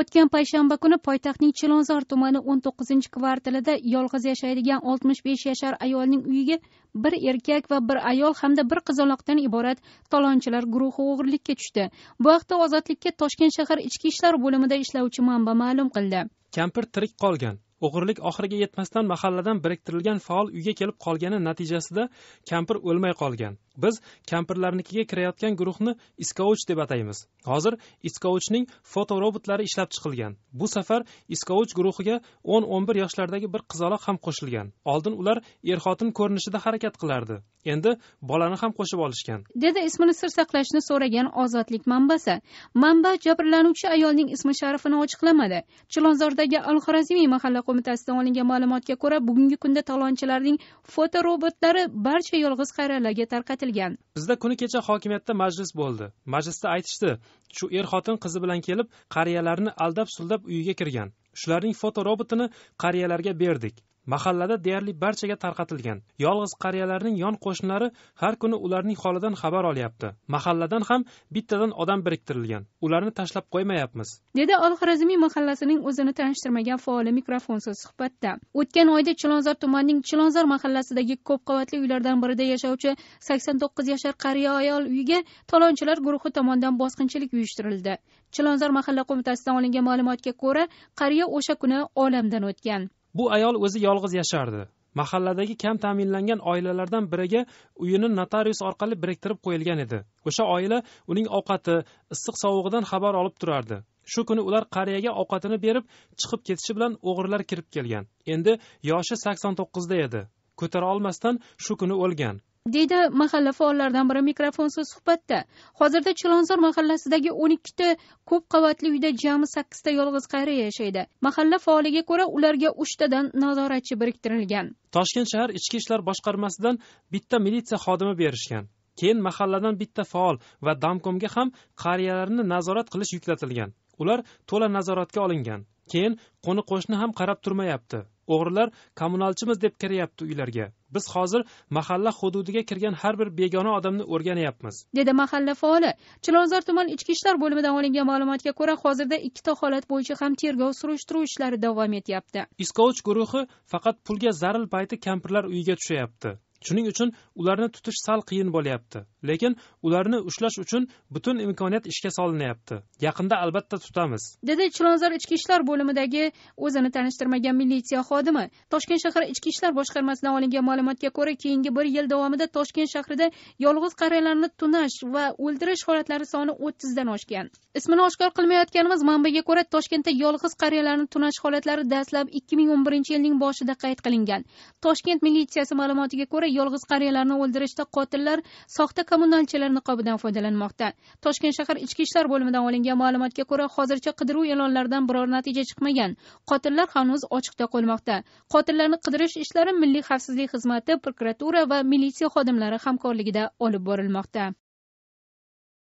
o'tgan payshanba kuni poytaxtning chilonzor tumani o'n to'qqizinchi kvartalida yolg'iz yashaydigan oltmish besh yashar ayolning uyiga bir erkak va bir ayol hamda bir qizaloqdan iborat talonchilar guruhi o'g'irlikka tushdi bu haqda ozodlikka toshkent shahar ichki ishlar bo'limida ishlovchi manba ma'lum qildi kampir tirik qolgan o'g'irlik oxiriga yetmasdan mahalladan biriktirilgan faol uyga kelib qolgani natijasida kampir o'lmay qolgan biz kampirlarnikiga kirayotgan guruhni iskovuch deb ataymiz hozir iskovuchning fotorobotlari ishlab chiqilgan bu safar iskovuch guruhiga o'n o'n bir yoshlardagi bir qizaloq ham qo'shilgan oldin ular er xotin ko'rinishida harakat qilardi endi bolani ham qo'shib olishgan dedi ismini sir saqlashni so'ragan ozodlik manbasi manba jabrlanuvchi ayolning ismi sharifini ochiqlamadi chilonzordagi al xorazmiy mahalla qo'mitasidan olingan ma'lumotga ko'ra bugungi kunda talonchilarning fotorobotlari barcha yolg'iz qariyalarga tarqatilgan aytilgan bizda kuni kecha hokimiyatda majlis bo'ldi majlisda aytishdi shu er xotin qizi bilan kelib qariyalarni aldab suldab uyiga kirgan shularning fotorobotini qariyalarga berdik mahallada deyarli barchaga tarqatilgan yolg'iz qariyalarning yon qo'shnilari har kuni ularning holidan xabar olyapti mahalladan ham bittadan odam biriktirilgan ularni tashlab qo'ymayapmiz dedi olxorazmiy mahallasining o'zini tanishtirmagan faoli mikrofonsiz suhbatda o'tgan oyda chilonzor tumanining chilonzor mahallasidagi ko'p qavatli uylardan birida yashovchi sakson to'qqiz yashar qariya ayol uyiga talonchilar guruhi tomonidan bosqinchilik uyushtirildi chilonzor mahalla qo'mitasidan olingan ma'lumotga ko'ra qariya o'sha kuni olamdan o'tgan bu ayol o'zi yolg'iz yashardi mahalladagi kam ta'minlangan oilalardan biriga uyini notarius orqali biriktirib qo'yilgan edi o'sha oila uning ovqati issiq sovug'idan xabar olib turardi shu kuni ular qariyaga ovqatini berib chiqib ketishi bilan o'g'rilar kirib kelgan endi yoshi sakson to'qqizda edi ko'tara olmasdan shu kuni o'lgan deydi mahalla faollaridan biri mikrofonsiz suhbatda hozirda chilonzor mahallasidagi o'n ikkita ko'p qavatli uyda jami sakkizta yolg'iz qariya yashaydi mahalla faoliga ko'ra ularga uchtadan nazoratchi biriktirilgan toshkent shahar ichki ishlar boshqarmasidan bitta militsiya xodimi berishgan keyin mahalladan bitta faol va damkomga ham qariyalarni nazorat qilish yuklatilgan ular to'la nazoratga olingan keyin qo'ni qo'shni ham qarab turmayapti o'g'rilar kommunalchimiz deb kiryapti uylarga biz hozir mahalla hududiga kirgan har bir begona odamni o'rganyapmiz dedi mahalla faoli chilonzor tuman ichki ishlar bo'limidan olingan ma'lumotga ko'ra hozirda ikkita holat bo'yicha ham tergov surishtiruv ishlari davom etyapti iskovch guruhi faqat pulga zaril payti kampirlar uyiga tushyapti shuning uchun ularni tutish sal qiyin bo'lyapti lekin ularni ushlash uchun butun imkoniyat ishga solinyapti yaqinda albatta tutamiz dedi chilonzor ichki ishlar bo'limidagi o'zini tanishtirmagan militsiya xodimi toshkent shahar ichki ishlar boshqarmasidan olingan ma'lumotga ko'ra keyingi bir yil davomida toshkent shahrida yolg'iz qariyalarni tunash va o'ldirish holatlari soni o'ttizdan oshgan ismini oshkor qilmayotganimiz manbaga ko'ra toshkentda yolg'iz qariyalarni tunash holatlari dastlab ikki ming o'n birinchi yilning boshida qayd qilingan toshkent militsiyasi ma'lumotiga ko'ra yolg'iz qariyalarni o'ldirishda qotillar soxta kommunalchilar niqobidan foydalanmoqda toshkent shahar ichki ishlar bo'limidan olingan ma'lumotga ko'ra hozircha qidiruv e'lonlaridan biror natija chiqmagan qotillar hanuz ochiqda qolmoqda qotillarni qidirish ishlari milliy xavfsizlik xizmati prokuratura va militsiya xodimlari hamkorligida olib borilmoqda